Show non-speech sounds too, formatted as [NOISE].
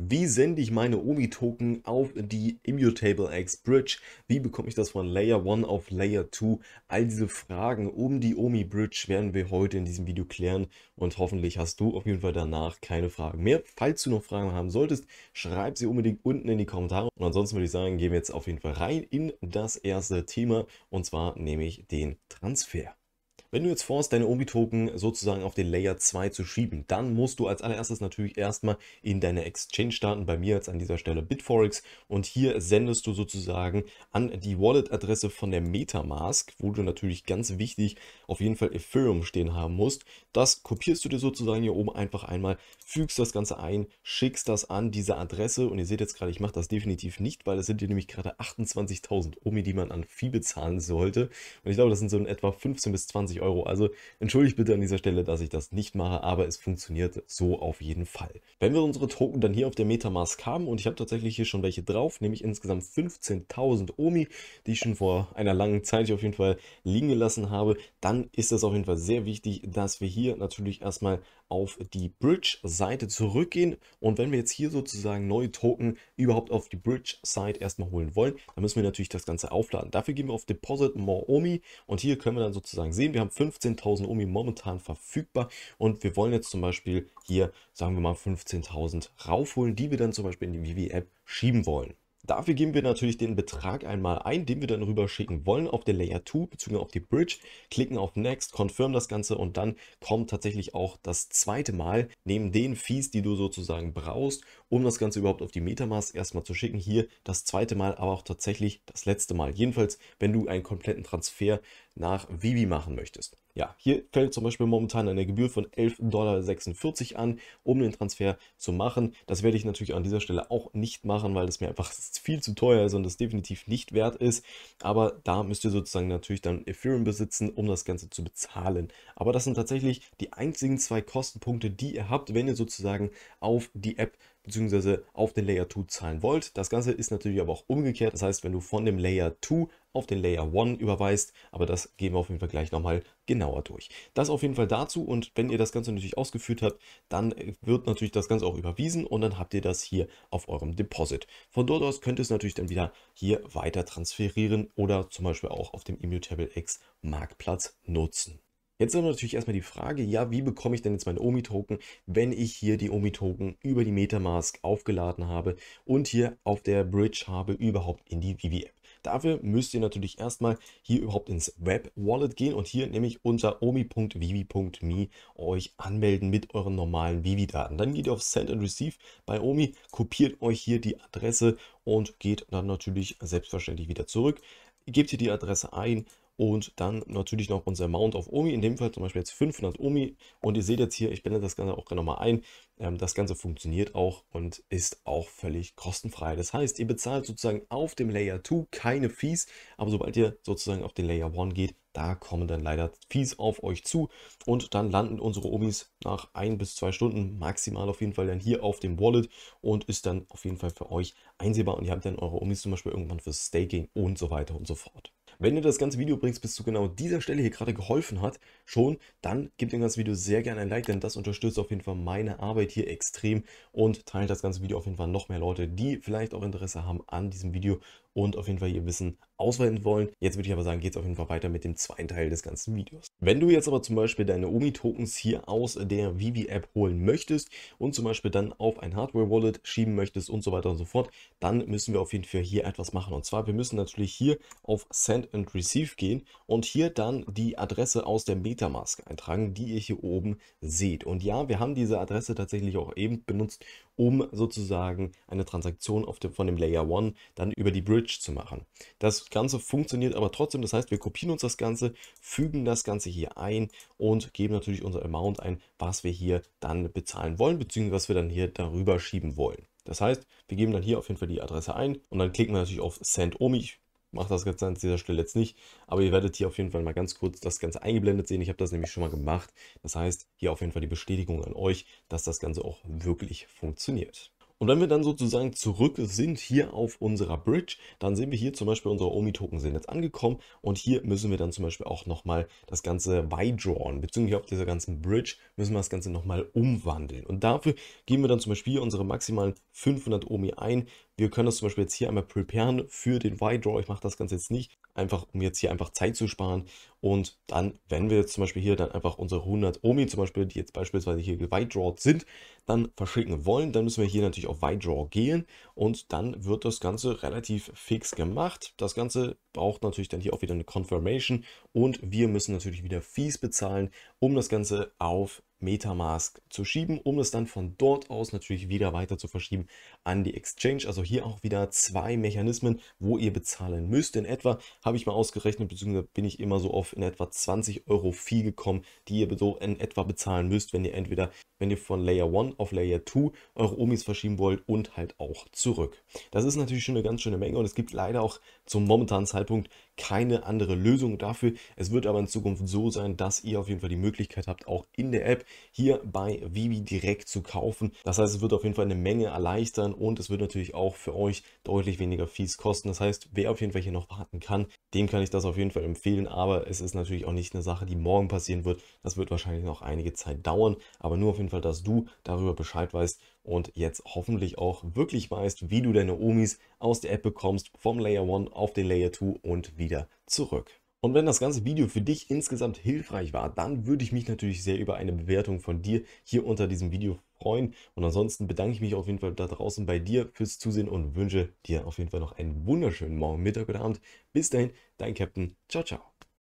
Wie sende ich meine OMI-Token auf die Immutable X Bridge? Wie bekomme ich das von Layer 1 auf Layer 2? All diese Fragen um die OMI Bridge werden wir heute in diesem Video klären und hoffentlich hast du auf jeden Fall danach keine Fragen mehr. Falls du noch Fragen haben solltest, schreib sie unbedingt unten in die Kommentare. Und ansonsten würde ich sagen, gehen wir jetzt auf jeden Fall rein in das erste Thema und zwar nämlich den Transfer. Wenn du jetzt vorhast, deine Obi-Token sozusagen auf den Layer 2 zu schieben, dann musst du als allererstes natürlich erstmal in deine Exchange starten, bei mir jetzt an dieser Stelle Bitforex und hier sendest du sozusagen an die Wallet-Adresse von der Metamask, wo du natürlich ganz wichtig auf jeden Fall Ethereum stehen haben musst. Das kopierst du dir sozusagen hier oben einfach einmal, fügst das Ganze ein, schickst das an diese Adresse und ihr seht jetzt gerade, ich mache das definitiv nicht, weil das sind hier nämlich gerade 28.000 Omi, die man an Fee bezahlen sollte und ich glaube, das sind so in etwa 15 bis 20 Euro. Also entschuldigt bitte an dieser Stelle, dass ich das nicht mache, aber es funktioniert so auf jeden Fall. Wenn wir unsere Token dann hier auf der Metamask haben und ich habe tatsächlich hier schon welche drauf, nämlich insgesamt 15.000 Omi, die ich schon vor einer langen Zeit auf jeden Fall liegen gelassen habe, dann ist es auf jeden Fall sehr wichtig, dass wir hier natürlich erstmal auf die Bridge-Seite zurückgehen. Und wenn wir jetzt hier sozusagen neue Token überhaupt auf die Bridge-Seite erstmal holen wollen, dann müssen wir natürlich das Ganze aufladen. Dafür gehen wir auf Deposit More Omi und hier können wir dann sozusagen sehen, wir haben 15.000 Omi momentan verfügbar und wir wollen jetzt zum Beispiel hier, sagen wir mal, 15.000 raufholen, die wir dann zum Beispiel in die Vivi-App schieben wollen. Dafür geben wir natürlich den Betrag einmal ein, den wir dann rüber schicken wollen auf der Layer 2 bzw. auf die Bridge, klicken auf Next, confirm das Ganze und dann kommt tatsächlich auch das zweite Mal neben den Fees, die du sozusagen brauchst, um das Ganze überhaupt auf die Metamask erstmal zu schicken, hier das zweite Mal, aber auch tatsächlich das letzte Mal. Jedenfalls, wenn du einen kompletten Transfer nach Vivi machen möchtest. Ja, hier fällt zum Beispiel momentan eine Gebühr von 11,46 Dollar an, um den Transfer zu machen. Das werde ich natürlich an dieser Stelle auch nicht machen, weil das mir einfach [LAUGHS] viel zu teuer ist und das definitiv nicht wert ist. Aber da müsst ihr sozusagen natürlich dann Ethereum besitzen, um das Ganze zu bezahlen. Aber das sind tatsächlich die einzigen zwei Kostenpunkte, die ihr habt, wenn ihr sozusagen auf die App bzw. auf den Layer 2 zahlen wollt. Das Ganze ist natürlich aber auch umgekehrt. Das heißt, wenn du von dem Layer 2 auf den Layer 1 überweist, aber das gehen wir auf jeden Fall gleich nochmal genauer durch. Das auf jeden Fall dazu und wenn ihr das Ganze natürlich ausgeführt habt, dann äh, wird natürlich das Ganze auch überwiesen und dann habt ihr das hier auf eurem Deposit. Von dort aus könnt ihr es natürlich dann wieder hier weiter transferieren oder zum Beispiel auch auf dem Immutable X Marktplatz nutzen. Jetzt ist natürlich erstmal die Frage, ja, wie bekomme ich denn jetzt meine OMI-Token, wenn ich hier die OMI-Token über die Metamask aufgeladen habe und hier auf der Bridge habe überhaupt in die Vivi-App. Dafür müsst ihr natürlich erstmal hier überhaupt ins Web-Wallet gehen und hier nämlich unter omi.vivi.me euch anmelden mit euren normalen Vivi-Daten. Dann geht ihr auf Send and Receive bei Omi, kopiert euch hier die Adresse und geht dann natürlich selbstverständlich wieder zurück. gebt hier die Adresse ein und dann natürlich noch unser Mount auf Omi, in dem Fall zum Beispiel jetzt 500 Omi. Und ihr seht jetzt hier, ich blende das Ganze auch gerne nochmal ein. Ähm, das Ganze funktioniert auch und ist auch völlig kostenfrei. Das heißt, ihr bezahlt sozusagen auf dem Layer 2 keine Fees, aber sobald ihr sozusagen auf den Layer 1 geht, da kommen dann leider Fees auf euch zu und dann landen unsere Omis nach ein bis zwei Stunden maximal auf jeden Fall dann hier auf dem Wallet und ist dann auf jeden Fall für euch einsehbar und ihr habt dann eure Omis zum Beispiel irgendwann fürs Staking und so weiter und so fort. Wenn dir das ganze Video übrigens bis zu genau dieser Stelle hier gerade geholfen hat, schon, dann gib dem ganzen Video sehr gerne ein Like, denn das unterstützt auf jeden Fall meine Arbeit hier extrem und teilt das ganze Video auf jeden Fall noch mehr Leute, die vielleicht auch Interesse haben an diesem Video und auf jeden Fall ihr Wissen ausweiten wollen. Jetzt würde ich aber sagen, geht es auf jeden Fall weiter mit dem zweiten Teil des ganzen Videos. Wenn du jetzt aber zum Beispiel deine OMI-Tokens hier aus der Vivi-App holen möchtest und zum Beispiel dann auf ein Hardware-Wallet schieben möchtest und so weiter und so fort, dann müssen wir auf jeden Fall hier etwas machen. Und zwar, wir müssen natürlich hier auf Send and Receive gehen und hier dann die Adresse aus der Metamask eintragen, die ihr hier oben seht. Und ja, wir haben diese Adresse tatsächlich auch eben benutzt, um sozusagen eine Transaktion der, von dem Layer 1 dann über die Bridge Bridge zu machen. Das Ganze funktioniert aber trotzdem, das heißt, wir kopieren uns das Ganze, fügen das Ganze hier ein und geben natürlich unser Amount ein, was wir hier dann bezahlen wollen, beziehungsweise was wir dann hier darüber schieben wollen. Das heißt, wir geben dann hier auf jeden Fall die Adresse ein und dann klicken wir natürlich auf Send Omi. Ich mache das Ganze an dieser Stelle jetzt nicht, aber ihr werdet hier auf jeden Fall mal ganz kurz das Ganze eingeblendet sehen. Ich habe das nämlich schon mal gemacht. Das heißt, hier auf jeden Fall die Bestätigung an euch, dass das Ganze auch wirklich funktioniert. Und wenn wir dann sozusagen zurück sind hier auf unserer Bridge, dann sehen wir hier zum Beispiel unsere OMI-Token sind jetzt angekommen und hier müssen wir dann zum Beispiel auch nochmal das Ganze y beziehungsweise auf dieser ganzen Bridge müssen wir das Ganze nochmal umwandeln. Und dafür geben wir dann zum Beispiel hier unsere maximalen 500 OMI ein, wir können das zum Beispiel jetzt hier einmal preparen für den Y-Draw. Ich mache das Ganze jetzt nicht, einfach um jetzt hier einfach Zeit zu sparen. Und dann, wenn wir jetzt zum Beispiel hier dann einfach unsere 100 Omi zum Beispiel, die jetzt beispielsweise hier Y-Drawt sind, dann verschicken wollen, dann müssen wir hier natürlich auf Y-Draw gehen und dann wird das Ganze relativ fix gemacht. Das Ganze braucht natürlich dann hier auch wieder eine Confirmation und wir müssen natürlich wieder Fees bezahlen, um das Ganze auf Metamask zu schieben, um es dann von dort aus natürlich wieder weiter zu verschieben an die Exchange. Also hier auch wieder zwei Mechanismen, wo ihr bezahlen müsst. In etwa habe ich mal ausgerechnet, beziehungsweise bin ich immer so auf in etwa 20 Euro Fee gekommen, die ihr so in etwa bezahlen müsst, wenn ihr entweder, wenn ihr von Layer 1 auf Layer 2 eure Omis verschieben wollt und halt auch zurück. Das ist natürlich schon eine ganz schöne Menge und es gibt leider auch zum momentanen Zeitpunkt keine andere Lösung dafür. Es wird aber in Zukunft so sein, dass ihr auf jeden Fall die Möglichkeit habt, auch in der App hier bei Vivi direkt zu kaufen. Das heißt, es wird auf jeden Fall eine Menge erleichtern und es wird natürlich auch für euch deutlich weniger Fees kosten. Das heißt, wer auf jeden Fall hier noch warten kann, dem kann ich das auf jeden Fall empfehlen. Aber es ist natürlich auch nicht eine Sache, die morgen passieren wird. Das wird wahrscheinlich noch einige Zeit dauern. Aber nur auf jeden Fall, dass du darüber Bescheid weißt und jetzt hoffentlich auch wirklich weißt, wie du deine Omis aus der App bekommst, vom Layer 1 auf den Layer 2 und wieder zurück. Und wenn das ganze Video für dich insgesamt hilfreich war, dann würde ich mich natürlich sehr über eine Bewertung von dir hier unter diesem Video freuen. Und ansonsten bedanke ich mich auf jeden Fall da draußen bei dir fürs Zusehen und wünsche dir auf jeden Fall noch einen wunderschönen Morgen, Mittag oder Abend. Bis dahin, dein Captain. Ciao, ciao.